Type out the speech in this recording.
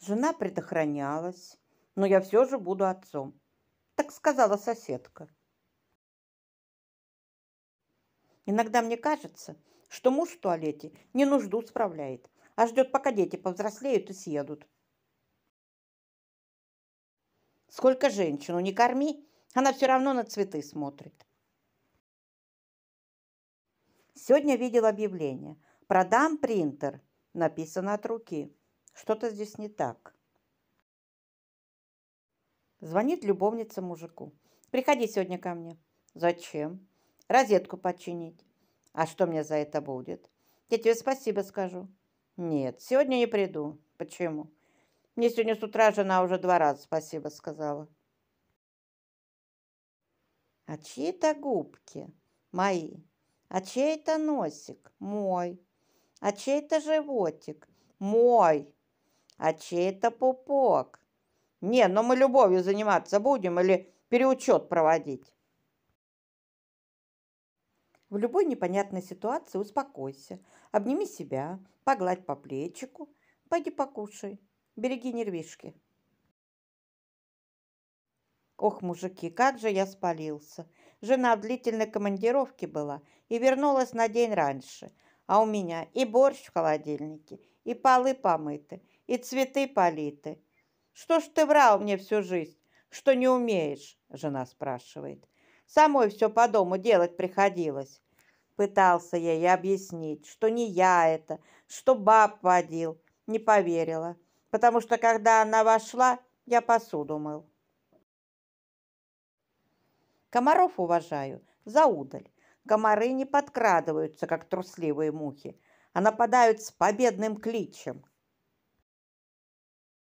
Жена предохранялась, но я все же буду отцом. Так сказала соседка. Иногда мне кажется, что муж в туалете не нужду справляет, а ждет, пока дети повзрослеют и съедут. Сколько женщину не корми, она все равно на цветы смотрит. Сегодня видел объявление. Продам принтер. Написано от руки. Что-то здесь не так. Звонит любовница мужику. Приходи сегодня ко мне. Зачем? Розетку починить. А что мне за это будет? Я тебе спасибо скажу. Нет, сегодня не приду. Почему? Мне сегодня с утра жена уже два раза спасибо сказала. А чьи то губки? Мои. А чей то носик? Мой. А чей то животик? Мой. А чей это пупок? Не, но ну мы любовью заниматься будем или переучет проводить. В любой непонятной ситуации успокойся, обними себя, погладь по плечику, пойди покушай, береги нервишки. Ох, мужики, как же я спалился. Жена в длительной командировке была и вернулась на день раньше, а у меня и борщ в холодильнике, и полы помыты, и цветы политы. Что ж ты врал мне всю жизнь, что не умеешь? Жена спрашивает. Самой все по дому делать приходилось. Пытался я ей объяснить, что не я это, что баб водил. Не поверила, потому что когда она вошла, я посуду мыл. Комаров уважаю за Комары не подкрадываются, как трусливые мухи, а нападают с победным кличем.